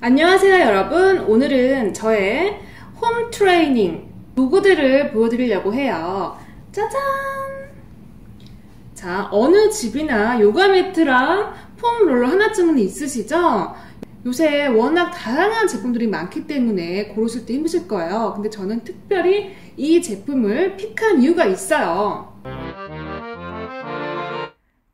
안녕하세요 여러분 오늘은 저의 홈 트레이닝 도구들을 보여드리려고 해요 짜잔 자 어느 집이나 요가 매트랑 폼 롤러 하나쯤은 있으시죠? 요새 워낙 다양한 제품들이 많기 때문에 고르실 때 힘드실 거예요 근데 저는 특별히 이 제품을 픽한 이유가 있어요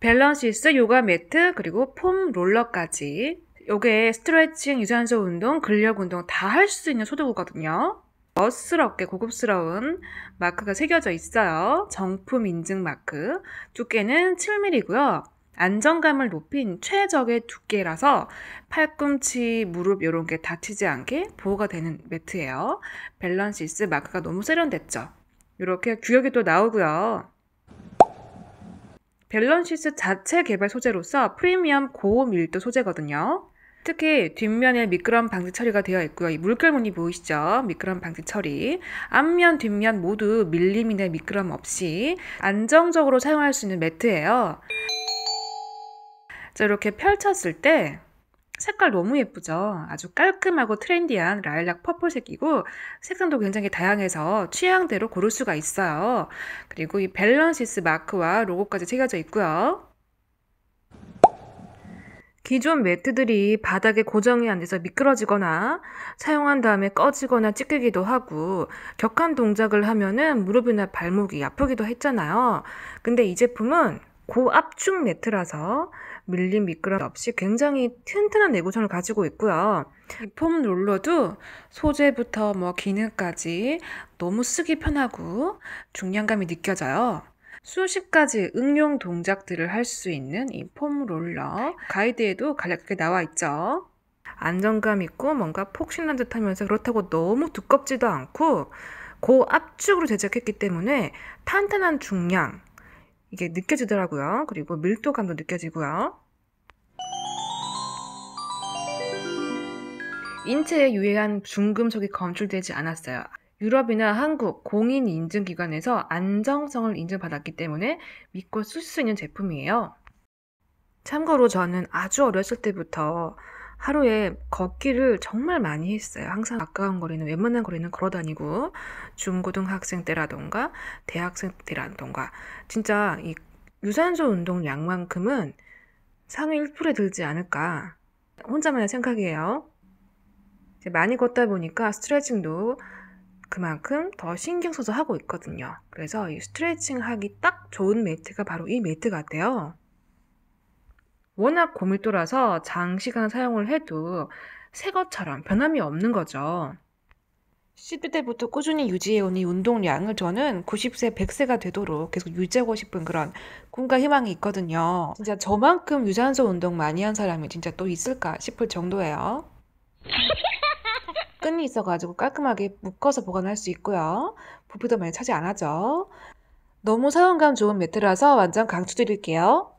밸런시스 요가 매트 그리고 폼 롤러까지 요게 스트레칭, 유산소 운동, 근력 운동 다 할 수 있는 소도구거든요. 멋스럽게 고급스러운 마크가 새겨져 있어요. 정품 인증 마크. 두께는 7mm고요. 안정감을 높인 최적의 두께라서 팔꿈치, 무릎 이런 게 다치지 않게 보호가 되는 매트예요. 밸런시스 마크가 너무 세련됐죠. 이렇게 규격이 또 나오고요. 밸런시스 자체 개발 소재로서 프리미엄 고밀도 소재거든요. 특히 뒷면에 미끄럼 방지 처리가 되어 있고요. 이 물결무늬 보이시죠? 미끄럼 방지 처리. 앞면, 뒷면 모두 밀림이나 미끄럼 없이 안정적으로 사용할 수 있는 매트예요. 자, 이렇게 펼쳤을 때 색깔 너무 예쁘죠? 아주 깔끔하고 트렌디한 라일락 퍼플색이고 색상도 굉장히 다양해서 취향대로 고를 수가 있어요. 그리고 이 밸런시스 마크와 로고까지 새겨져 있고요. 기존 매트들이 바닥에 고정이 안 돼서 미끄러지거나 사용한 다음에 꺼지거나 찢기기도 하고 격한 동작을 하면은 무릎이나 발목이 아프기도 했잖아요. 근데 이 제품은 고압축 매트라서 밀림 미끄럼 없이 굉장히 튼튼한 내구성을 가지고 있고요. 이폼 롤러도 소재부터 뭐 기능까지 너무 쓰기 편하고 중량감이 느껴져요. 수십 가지 응용 동작들을 할 수 있는 이 폼롤러 가이드에도 간략하게 나와 있죠. 안정감 있고 뭔가 폭신한 듯 하면서 그렇다고 너무 두껍지도 않고 고압축으로 제작했기 때문에 탄탄한 중량 이게 느껴지더라고요. 그리고 밀도감도 느껴지고요. 인체에 유해한 중금속이 검출되지 않았어요. 유럽이나 한국 공인 인증 기관에서 안정성을 인증받았기 때문에 믿고 쓸 수 있는 제품이에요. 참고로 저는 아주 어렸을 때부터 하루에 걷기를 정말 많이 했어요. 항상 가까운 거리는 웬만한 거리는 걸어 다니고 중고등학생 때라던가 대학생 때라던가 진짜 이 유산소 운동량만큼은 상위 1%에 들지 않을까 혼자만의 생각이에요. 많이 걷다 보니까 스트레칭도 그만큼 더 신경 써서 하고 있거든요. 그래서 이 스트레칭 하기 딱 좋은 매트가 바로 이 매트 같아요. 워낙 고밀도라서 장시간 사용을 해도 새 것처럼 변함이 없는 거죠. 1드대부터 꾸준히 유지해온 이 운동량을 저는 90세, 100세가 되도록 계속 유지하고 싶은 그런 꿈과 희망이 있거든요. 진짜 저만큼 유산소 운동 많이 한 사람이 진짜 또 있을까 싶을 정도예요. 끈이 있어가지고 깔끔하게 묶어서 보관할 수 있고요. 부피도 많이 차지 안 하죠. 너무 사용감 좋은 매트라서 완전 강추드릴게요.